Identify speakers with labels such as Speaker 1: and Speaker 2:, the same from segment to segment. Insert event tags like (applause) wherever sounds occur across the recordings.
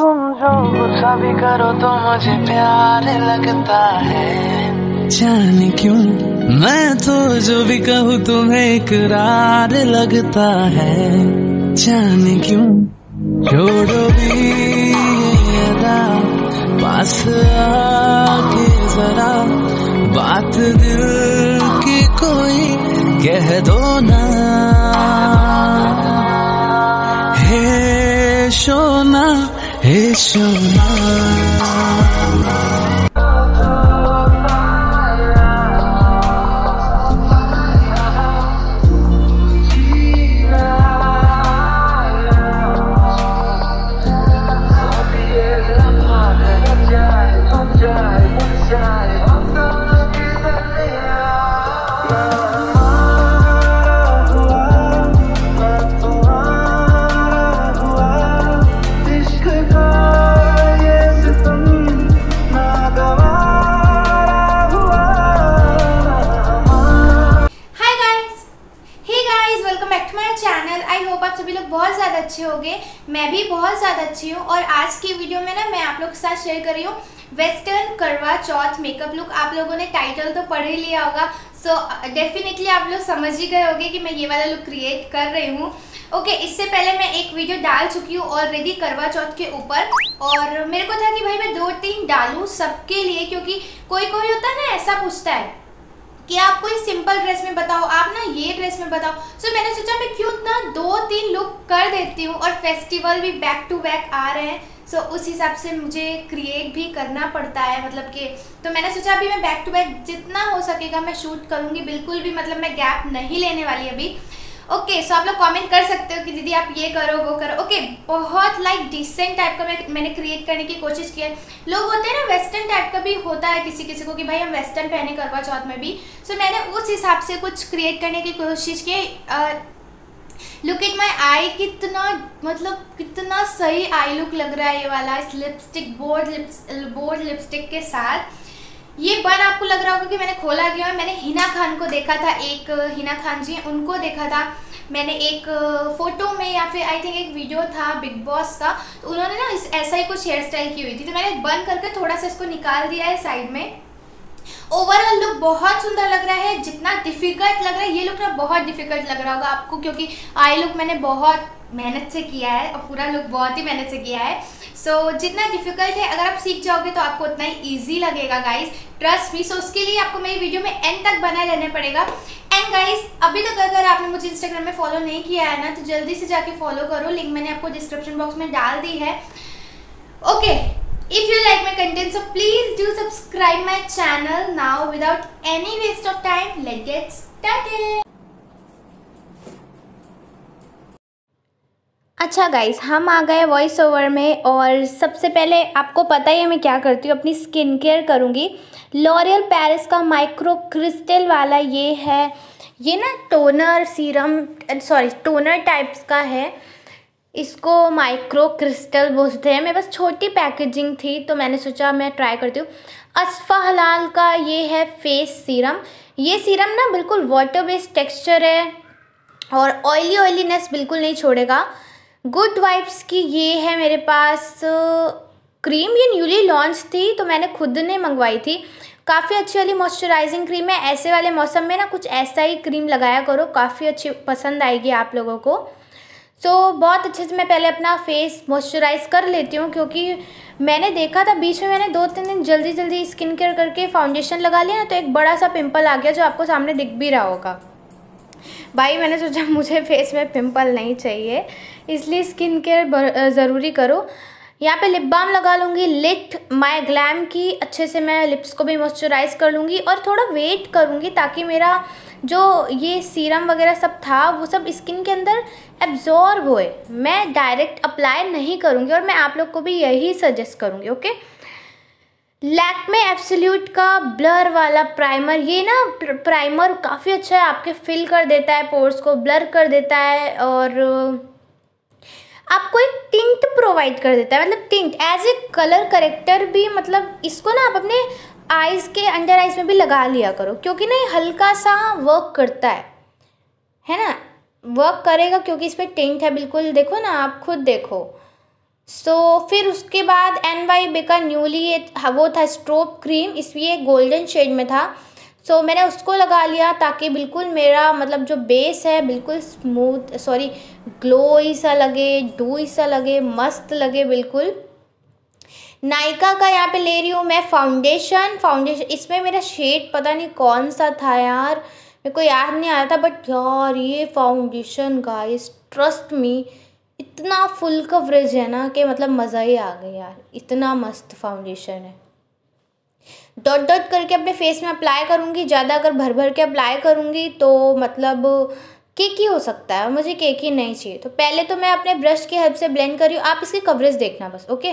Speaker 1: समझो गुस्सा भी करो तो मुझे प्यार लगता है जाने क्यों मैं तो जो भी कहूँ तुम्हें करार लगता है जाने क्यों छोड़ो भी अदा पास आके जरा बात दिल की कोई कह दो ना हे सोना 一首呢。भी बहुत ज़्यादा अच्छी हूँ और आज की वीडियो में ना मैं आप लोग के साथ शेयर कर रही हूँ वेस्टर्न करवा चौथ मेकअप लुक आप लोगों ने टाइटल तो पढ़ ही लिया होगा सो डेफिनेटली आप लोग समझ ही गए होंगे कि मैं ये वाला लुक क्रिएट कर रही हूँ ओके okay, इससे पहले मैं एक वीडियो डाल चुकी हूँ ऑलरेडी करवा चौथ के ऊपर और मेरे को था कि भाई मैं दो तीन डालूँ सबके लिए क्योंकि कोई कोई होता है ना ऐसा पूछता है कि आप कोई सिंपल ड्रेस में बताओ आप ना ये ड्रेस में बताओ सो so, मैंने सोचा मैं क्यों ना दो तीन लुक कर देती हूँ और फेस्टिवल भी बैक टू बैक आ रहे हैं सो so, उस हिसाब से मुझे क्रिएट भी करना पड़ता है मतलब कि तो मैंने सोचा अभी मैं बैक टू बैक जितना हो सकेगा मैं शूट करूँगी बिल्कुल भी मतलब मैं गैप नहीं लेने वाली अभी ओके okay, सो so आप लोग कमेंट कर सकते हो कि दीदी आप ये करो वो करो ओके okay, बहुत लाइक डिसेंट टाइप का मैं मैंने क्रिएट करने की कोशिश की है लोग होते हैं ना वेस्टर्न टाइप का भी होता है किसी किसी को कि भाई हम वेस्टर्न पहने करवा चौथ में भी सो so, मैंने उस हिसाब से कुछ क्रिएट करने की कोशिश की लुक इट माई आई कितना मतलब कितना सही आई लुक लग रहा है ये वाला इस lipstick board lips board lipstick के साथ ये बन आपको लग रहा होगा कि मैंने खोला क्यों है मैंने हिना खान को देखा था एक हिना खान जी उनको देखा था मैंने एक फ़ोटो में या फिर आई थिंक एक वीडियो था बिग बॉस का तो उन्होंने ना इस ऐसा ही कुछ हेयर स्टाइल की हुई थी तो मैंने बंद करके थोड़ा सा इसको निकाल दिया है साइड में ओवरऑल लुक बहुत सुंदर लग रहा है जितना डिफिकल्ट लग रहा है ये लुक ना बहुत डिफिकल्ट लग रहा होगा आपको क्योंकि आई लुक मैंने बहुत मेहनत से किया है और पूरा लुक बहुत ही मेहनत से किया है सो so, जितना डिफिकल्ट है अगर आप सीख जाओगे तो आपको उतना ही ईजी लगेगा गाइज ट्रस्ट मी सो उसके लिए आपको मेरी वीडियो में एंड तक बनाए रहना पड़ेगा एंड गाइज अभी तक अगर आपने मुझे इंस्टाग्राम में फॉलो नहीं किया है ना तो जल्दी से जाके फॉलो करो लिंक मैंने आपको डिस्क्रिप्शन बॉक्स में डाल दी है okay okay, If you like my content, so please do subscribe my channel now without any waste of time. Let's get started. अच्छा गाइस हम आ गए वॉइस ओवर में और सबसे पहले आपको पता ही है मैं क्या करती हूँ अपनी स्किन केयर करूँगी लॉरियल पेरिस का माइक्रो क्रिस्टल वाला ये है ये ना toner serum sorry toner types का है इसको माइक्रो क्रिस्टल बोलते हैं मेरे पास छोटी पैकेजिंग थी तो मैंने सोचा मैं ट्राई करती हूँ असफ़ा हलाल का ये है फेस सीरम ये सीरम ना बिल्कुल वाटर बेस्ड टेक्सचर है और ऑयली ऑयलीनेस बिल्कुल नहीं छोड़ेगा गुड वाइब्स की ये है मेरे पास क्रीम ये न्यूली लॉन्च थी तो मैंने खुद ने मंगवाई थी काफ़ी अच्छी वाली मॉइस्चराइजिंग क्रीम है ऐसे वाले मौसम में ना कुछ ऐसा ही क्रीम लगाया करो काफ़ी अच्छी पसंद आएगी आप लोगों को सो so, बहुत अच्छे से मैं पहले अपना फेस मॉइस्चराइज कर लेती हूँ क्योंकि मैंने देखा था बीच में मैंने दो तीन दिन जल्दी जल्दी स्किन केयर करके फाउंडेशन लगा लिया ना तो एक बड़ा सा पिंपल आ गया जो आपको सामने दिख भी रहा होगा भाई मैंने सोचा (laughs) मुझे फेस में पिंपल नहीं चाहिए इसलिए स्किन केयर ज़रूरी करो यहाँ पे लिप बाम लगा लूँगी लिट माय ग्लैम की अच्छे से मैं लिप्स को भी मॉइस्चराइज कर लूँगी और थोड़ा वेट करूँगी ताकि मेरा जो ये सीरम वगैरह सब था वो सब स्किन के अंदर एब्जॉर्ब होए मैं डायरेक्ट अप्लाई नहीं करूँगी और मैं आप लोग को भी यही सजेस्ट करूँगी ओके लैकमे एब्सोल्यूट का ब्लर वाला प्राइमर ये ना प्राइमर काफ़ी अच्छा है आपके फिल कर देता है पोर्स को ब्लर कर देता है और आपको एक टिंट प्रोवाइड कर देता है मतलब tint as a colour corrector भी मतलब इसको ना आप अपने आइज़ के अंडर आइज़ में भी लगा लिया करो क्योंकि ना ये हल्का सा वर्क करता है है ना वर्क करेगा क्योंकि इस पर टिंट है बिल्कुल देखो ना आप खुद देखो सो so, फिर उसके बाद एन वाई बेका न्यूली ये वो था स्ट्रोप क्रीम इसलिए गोल्डन शेड में था सो so, मैंने उसको लगा लिया ताकि बिल्कुल मेरा मतलब जो बेस है बिल्कुल स्मूथ सॉरी ग्लोई सा लगे डूई सा लगे मस्त लगे बिल्कुल नायका का यहाँ पे ले रही हूँ मैं फाउंडेशन फाउंडेशन इसमें मेरा शेड पता नहीं कौन सा था यार मेरे को याद नहीं आ रहा था बट यार ये फाउंडेशन गाइस ट्रस्ट मी इतना फुल कवरेज है ना कि मतलब मज़ा ही आ गया यार इतना मस्त फाउंडेशन है डॉट डॉट करके अपने फेस में अप्लाई करूँगी ज़्यादा अगर भर भर के अप्लाई करूँगी तो मतलब केक ही हो सकता है मुझे केक ही नहीं चाहिए तो पहले तो मैं अपने ब्रश की हेल्प से ब्लेंड कर रही हूँ आप इसकी कवरेज देखना बस okay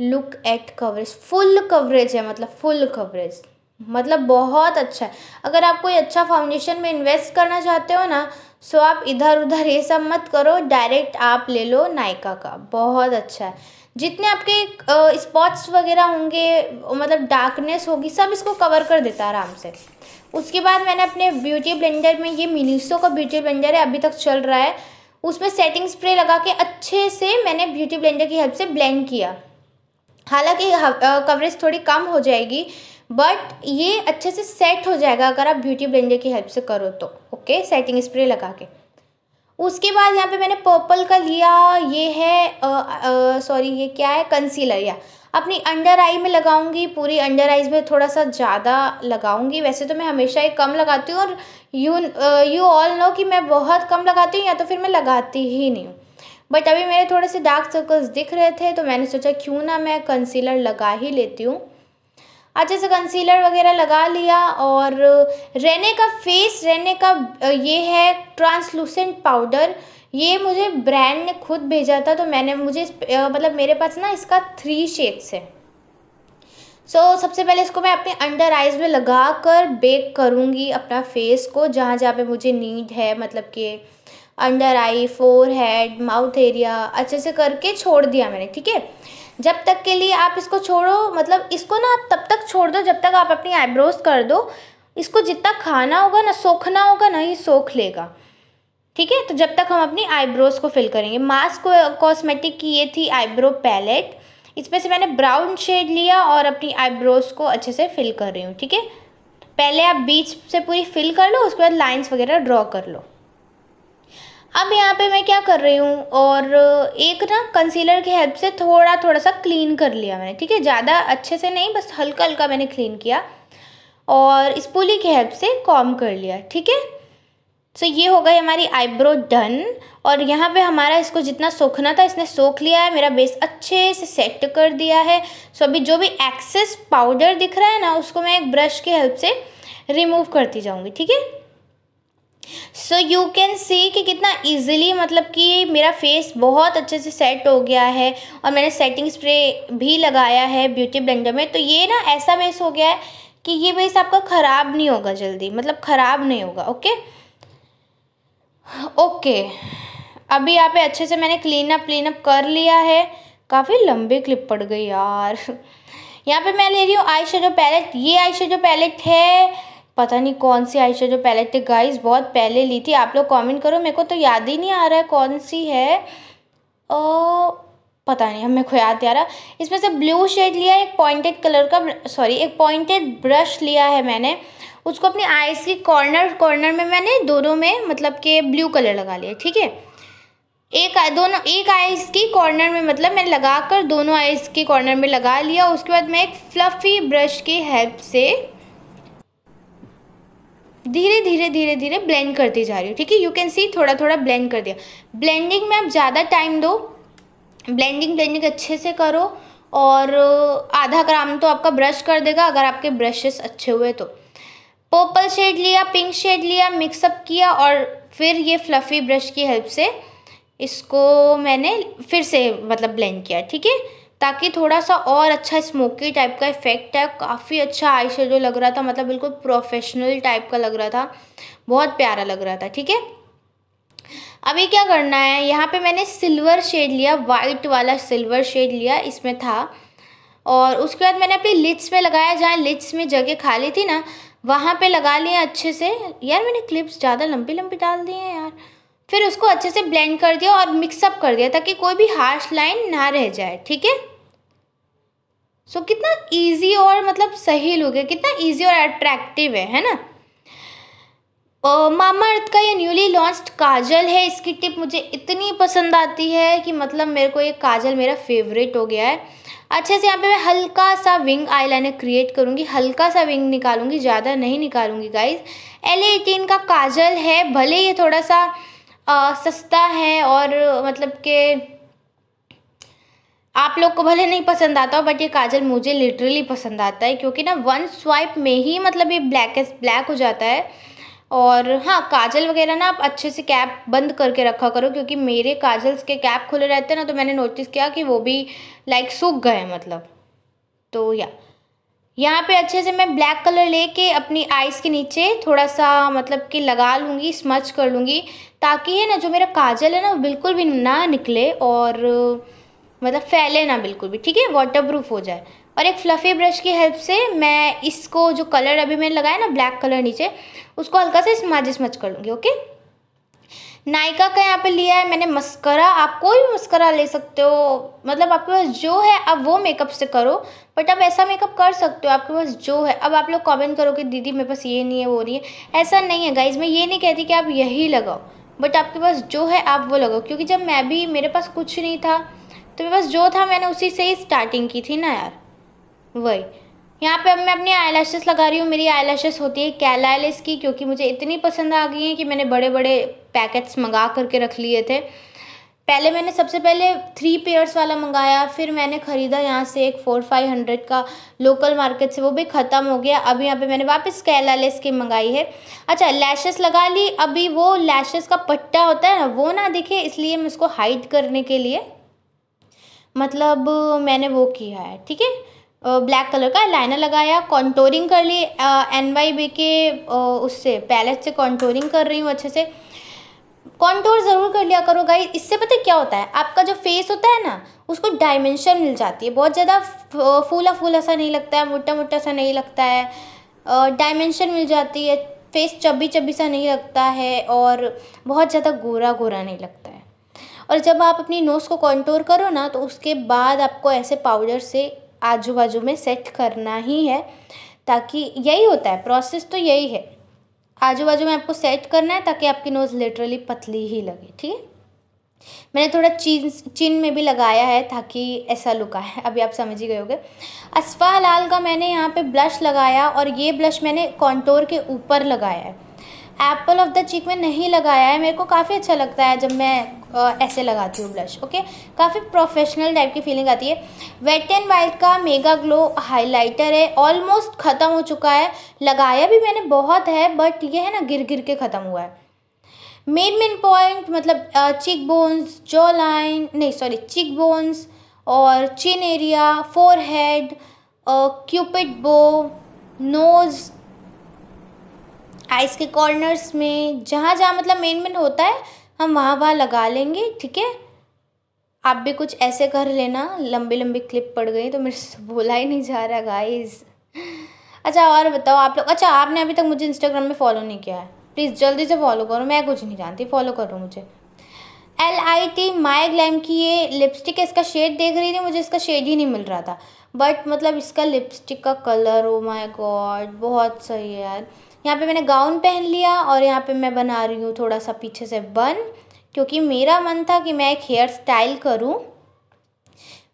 Speaker 1: look at coverage full coverage है मतलब फुल कवरेज मतलब बहुत अच्छा है अगर आप कोई अच्छा फाउंडेशन में इन्वेस्ट करना चाहते हो ना सो आप इधर उधर ये सब मत करो डायरेक्ट आप ले लो नायका का बहुत अच्छा है जितने आपके स्पॉट्स वगैरह होंगे मतलब डार्कनेस होगी सब इसको कवर कर देता है आराम से उसके बाद मैंने अपने ब्यूटी ब्लेंडर में ये मिनीसो का ब्यूटी ब्लेंडर है अभी तक चल रहा है उसमें सेटिंग स्प्रे लगा के अच्छे से मैंने ब्यूटी ब्लेंडर की हेल्प से ब्लेंड किया हालांकि कवरेज थोड़ी कम हो जाएगी बट ये अच्छे से सेट हो जाएगा अगर आप ब्यूटी ब्लेंडर की हेल्प से करो तो ओके सेटिंग स्प्रे लगा के उसके बाद यहाँ पे मैंने पर्पल का लिया ये है सॉरी ये क्या है कंसीलर या अपनी अंडर आई में लगाऊंगी पूरी अंडर आईज में थोड़ा सा ज़्यादा लगाऊंगी वैसे तो मैं हमेशा ही कम लगाती हूँ और यू यू ऑल नो कि मैं बहुत कम लगाती हूँ या तो फिर मैं लगाती ही नहीं हूँ बट अभी मेरे थोड़े से डार्क सर्कल्स दिख रहे थे तो मैंने सोचा क्यों ना मैं कंसीलर लगा ही लेती हूँ अच्छे से कंसीलर वगैरह लगा लिया और रहने का फेस रहने का ये है ट्रांसलूसेंट पाउडर ये मुझे ब्रांड ने खुद भेजा था तो मैंने मुझे मतलब मेरे पास ना इसका थ्री शेड्स है सो so, सबसे पहले इसको मैं अपने अंडर आइज़ में लगा कर बेक करूँगी अपना फेस को जहाँ जहाँ पे मुझे नीड है मतलब कि under eye forehead mouth area अच्छे से करके छोड़ दिया मैंने ठीक है जब तक के लिए आप इसको छोड़ो मतलब इसको ना आप तब तक छोड़ दो जब तक आप अपनी आईब्रोज कर दो इसको जितना खाना होगा ना सोखना होगा ना ही सोख लेगा ठीक है तो जब तक हम अपनी आईब्रोज को फिल करेंगे मास्क कॉस्मेटिक की ये थी आईब्रो पैलेट इसमें से मैंने ब्राउन शेड लिया और अपनी आईब्रोज को अच्छे से फिल कर रही हूँ ठीक है पहले आप बीच से पूरी फिल कर लो उसके बाद लाइंस वगैरह ड्रॉ कर लो अब यहाँ पे मैं क्या कर रही हूँ और एक ना कंसीलर की हेल्प से थोड़ा थोड़ा सा क्लीन कर लिया मैंने ठीक है ज़्यादा अच्छे से नहीं बस हल्का हल्का मैंने क्लीन किया और स्पूली की हेल्प से कॉम कर लिया ठीक है सो ये हो गई हमारी आईब्रो डन और यहाँ पे हमारा इसको जितना सोखना था इसने सोख लिया है मेरा बेस अच्छे से सेट कर दिया है सो अभी जो भी एक्सेस पाउडर दिख रहा है ना उसको मैं एक ब्रश की हेल्प से रिमूव करती जाऊँगी ठीक है सो यू कैन सी कि कितना ईजिली मतलब कि मेरा फेस बहुत अच्छे से सेट हो गया है और मैंने सेटिंग स्प्रे भी लगाया है ब्यूटी ब्लेंडर में तो ये ना ऐसा बेस हो गया है कि ये बेस आपका ख़राब नहीं होगा जल्दी मतलब ख़राब नहीं होगा ओके ओके अभी यहाँ पे अच्छे से मैंने क्लीन अप क्लीन अप कर लिया है काफ़ी लंबी क्लिप पड़ गई यार (laughs) यहाँ पे मैं ले रही हूँ आई शेडो पैलेट ये आई शेडो पैलेट है पता नहीं कौन सी आई शेडो पैलेट थे गाइस बहुत पहले ली थी आप लोग कमेंट करो मेरे को तो याद ही नहीं आ रहा है कौन सी है ओ, पता नहीं हमें को याद आ रहा इसमें से ब्लू शेड लिया एक पॉइंटेड कलर का सॉरी एक पॉइंटेड ब्रश लिया है मैंने उसको अपनी आइज़ की कॉर्नर कॉर्नर में मैंने दोनों में मतलब के ब्लू कलर लगा लिया ठीक है एक दोनों एक आइज़ की कॉर्नर में मतलब मैंने लगा कर दोनों आइज़ की कॉर्नर में लगा लिया उसके बाद मैं एक फ्लफ़ी ब्रश की हेल्प से धीरे धीरे धीरे धीरे ब्लेंड करती जा रही हूँ ठीक है यू कैन सी थोड़ा थोड़ा ब्लेंड कर दिया ब्लेंडिंग में आप ज़्यादा टाइम दो ब्लेंडिंग ब्लेंडिंग अच्छे से करो और आधा ग्राम तो आपका ब्रश कर देगा अगर आपके ब्रशेस अच्छे हुए तो पर्पल शेड लिया पिंक शेड लिया मिक्सअप किया और फिर ये फ्लफ़ी ब्रश की हेल्प से इसको मैंने फिर से मतलब ब्लेंड किया ठीक है ताकि थोड़ा सा और अच्छा स्मोकी टाइप का इफ़ेक्ट है काफ़ी अच्छा आई शेडो लग रहा था मतलब बिल्कुल प्रोफेशनल टाइप का लग रहा था बहुत प्यारा लग रहा था ठीक है अभी क्या करना है यहाँ पे मैंने सिल्वर शेड लिया वाइट वाला सिल्वर शेड लिया इसमें था और उसके बाद मैंने अपनी लिट्स में लगाया जहाँ लिट्स में जगह खाली थी ना वहाँ पे लगा लिया अच्छे से यार मैंने क्लिप्स ज़्यादा लंबी लंबी डाल दी हैं यार फिर उसको अच्छे से ब्लेंड कर दिया और मिक्सअप कर दिया ताकि कोई भी हार्श लाइन ना रह जाए ठीक है सो so, कितना इजी और मतलब सही लुक है कितना इजी और अट्रैक्टिव है है ना मामा अर्थ का ये न्यूली लॉन्च काजल है इसकी टिप मुझे इतनी पसंद आती है कि मतलब मेरे को ये काजल मेरा फेवरेट हो गया है अच्छे से यहाँ पे मैं हल्का सा विंग आईलाइनर क्रिएट करूँगी हल्का सा विंग निकालूंगी ज़्यादा नहीं निकालूंगी गाइज एल एटीन का काजल है भले ये थोड़ा सा आ, सस्ता है और मतलब के आप लोग को भले नहीं पसंद आता हो बट ये काजल मुझे लिटरली पसंद आता है क्योंकि ना वन स्वाइप में ही मतलब ये ब्लैक ब्लैक हो जाता है और हाँ काजल वगैरह ना आप अच्छे से कैप बंद करके रखा करो क्योंकि मेरे काजल्स के कैप खुले रहते हैं ना तो मैंने नोटिस किया कि वो भी लाइक सूख गए हैं मतलब तो या यहाँ पे अच्छे से मैं ब्लैक कलर लेके अपनी आइज़ के नीचे थोड़ा सा मतलब कि लगा लूँगी स्मच कर लूँगी ताकि ये ना जो मेरा काजल है ना बिल्कुल भी ना निकले और मतलब फैले ना बिल्कुल भी ठीक है वाटर प्रूफ हो जाए और एक फ्लफ़ी ब्रश की हेल्प से मैं इसको जो कलर अभी मैंने लगाया ना ब्लैक कलर नीचे उसको हल्का से स्मच स्मच कर लूँगी ओके नायका का यहाँ पे लिया है मैंने मस्करा आप कोई भी मस्करा ले सकते हो मतलब आपके पास जो है आप वो मेकअप से करो बट आप ऐसा मेकअप कर सकते हो आपके पास जो है अब आप लोग कमेंट करो कि दीदी मेरे पास ये नहीं है वो नहीं है ऐसा नहीं है गाइज मैं ये नहीं कहती कि आप यही लगाओ बट आपके पास जो है आप वो लगाओ क्योंकि जब मैं भी मेरे पास कुछ नहीं था तो बस जो था मैंने उसी से ही स्टार्टिंग की थी ना यार वही यहाँ पे अब मैं अपनी आई लगा रही हूँ मेरी आई होती है कैलाइलिस की क्योंकि मुझे इतनी पसंद आ गई है कि मैंने बड़े बड़े पैकेट्स मंगा करके रख लिए थे पहले मैंने सबसे पहले थ्री पेयर्स वाला मंगाया फिर मैंने ख़रीदा यहाँ से एक फोर फाइव हंड्रेड का लोकल मार्केट से वो भी ख़त्म हो गया अब यहाँ पे मैंने वापस कैला लेस की मंगाई है अच्छा लैशेस लगा ली अभी वो लैशेस का पट्टा होता है ना वो ना दिखे इसलिए मैं उसको हाइड करने के लिए मतलब मैंने वो किया है ठीक है ब्लैक कलर का लाइनर लगाया कॉन्टोरिंग कर ली एन वाई बी के उससे पैलेट से कॉन्टोरिंग कर रही हूँ अच्छे से कॉन्टोर ज़रूर कर लिया करो गाइस इससे पता क्या होता है आपका जो फेस होता है ना उसको डायमेंशन मिल जाती है बहुत ज़्यादा फूला फूला सा नहीं लगता है मोटा मोटा सा नहीं लगता है डायमेंशन मिल जाती है फेस चबी चबी सा नहीं लगता है और बहुत ज़्यादा गोरा गोरा नहीं लगता है और जब आप अपनी नोज़ को कॉन्टोर करो ना तो उसके बाद आपको ऐसे पाउडर से आजू बाजू में सेट करना ही है ताकि यही होता है प्रोसेस तो यही है आजू बाजू में आपको सेट करना है ताकि आपकी नोज़ लिटरली पतली ही लगे ठीक है मैंने थोड़ा चीन चिन में भी लगाया है ताकि ऐसा लुक आए अभी आप समझ ही गए होगे असफा लाल का मैंने यहाँ पे ब्लश लगाया और ये ब्लश मैंने कॉन्टोर के ऊपर लगाया है एप्पल ऑफ द चीक में नहीं लगाया है मेरे को काफ़ी अच्छा लगता है जब मैं आ, ऐसे लगाती हूँ ब्लश ओके काफ़ी प्रोफेशनल टाइप की फीलिंग आती है वेट एंड वाइल्ड का मेगा ग्लो हाइलाइटर है ऑलमोस्ट ख़त्म हो चुका है लगाया भी मैंने बहुत है बट ये है ना गिर गिर के ख़त्म हुआ है मेन मेन पॉइंट मतलब चिक बोन्स जॉ लाइन नहीं सॉरी चिक बोन्स और chin area forehead cupid bow nose eyes के कॉर्नर्स में जहाँ जहाँ मतलब मेन मेन होता है हम वहाँ वहाँ लगा लेंगे ठीक है आप भी कुछ ऐसे कर लेना लंबी लंबी क्लिप पड़ गई तो मेरे से बोला ही नहीं जा रहा गाइस अच्छा और बताओ आप लोग अच्छा आपने अभी तक मुझे इंस्टाग्राम में फॉलो नहीं किया है प्लीज़ जल्दी से फॉलो करो मैं कुछ नहीं जानती फॉलो करो मुझे L I T my glam की ये लिपस्टिक है इसका शेड देख रही थी मुझे इसका शेड ही नहीं मिल रहा था बट मतलब इसका लिपस्टिक का कलर ओ माई गॉड बहुत सही है यार यहाँ पे मैंने गाउन पहन लिया और यहाँ पे मैं बना रही हूँ थोड़ा सा पीछे से बन क्योंकि मेरा मन था कि मैं एक हेयर स्टाइल करूँ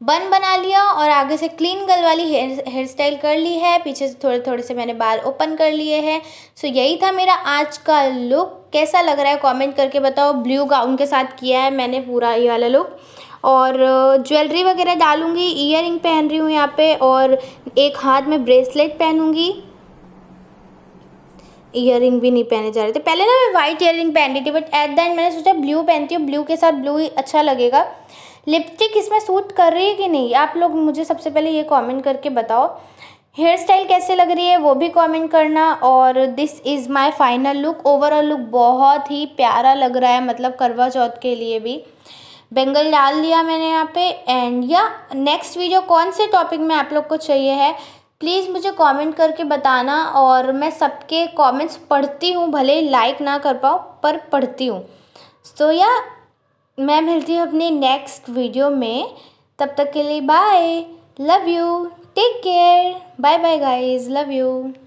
Speaker 1: बन बना लिया और आगे से क्लीन गल वाली हेयर हेयर स्टाइल कर ली है पीछे से थोड़े थोड़े से मैंने बाल ओपन कर लिए हैं सो यही था मेरा आज का लुक कैसा लग रहा है कमेंट करके बताओ ब्लू गाउन के साथ किया है मैंने पूरा ये वाला लुक और ज्वेलरी uh, वगैरह डालूँगी ईयर पहन रही हूँ यहाँ पे और एक हाथ में ब्रेसलेट पहनूँगी ईयर भी नहीं पहने जा रहे थे पहले ना मैं वाइट इयर पहन रही थी बट एट द एंड मैंने सोचा ब्लू पहनती हूँ ब्लू के साथ ब्लू ही अच्छा लगेगा लिपस्टिक इसमें सूट कर रही है कि नहीं आप लोग मुझे सबसे पहले ये कमेंट करके बताओ हेयर स्टाइल कैसे लग रही है वो भी कमेंट करना और this is my final look overall look बहुत ही प्यारा लग रहा है मतलब करवा चौथ के लिए भी बेंगल डाल दिया मैंने यहाँ पे एंड या नेक्स्ट वीडियो कौन से टॉपिक में आप लोग को चाहिए है प्लीज़ मुझे कमेंट करके बताना और मैं सबके कमेंट्स पढ़ती हूँ भले ही लाइक ना कर पाऊँ पर पढ़ती हूँ तो या मैं मिलती हूँ अपने नेक्स्ट वीडियो में तब तक के लिए bye love you take care bye bye guys love you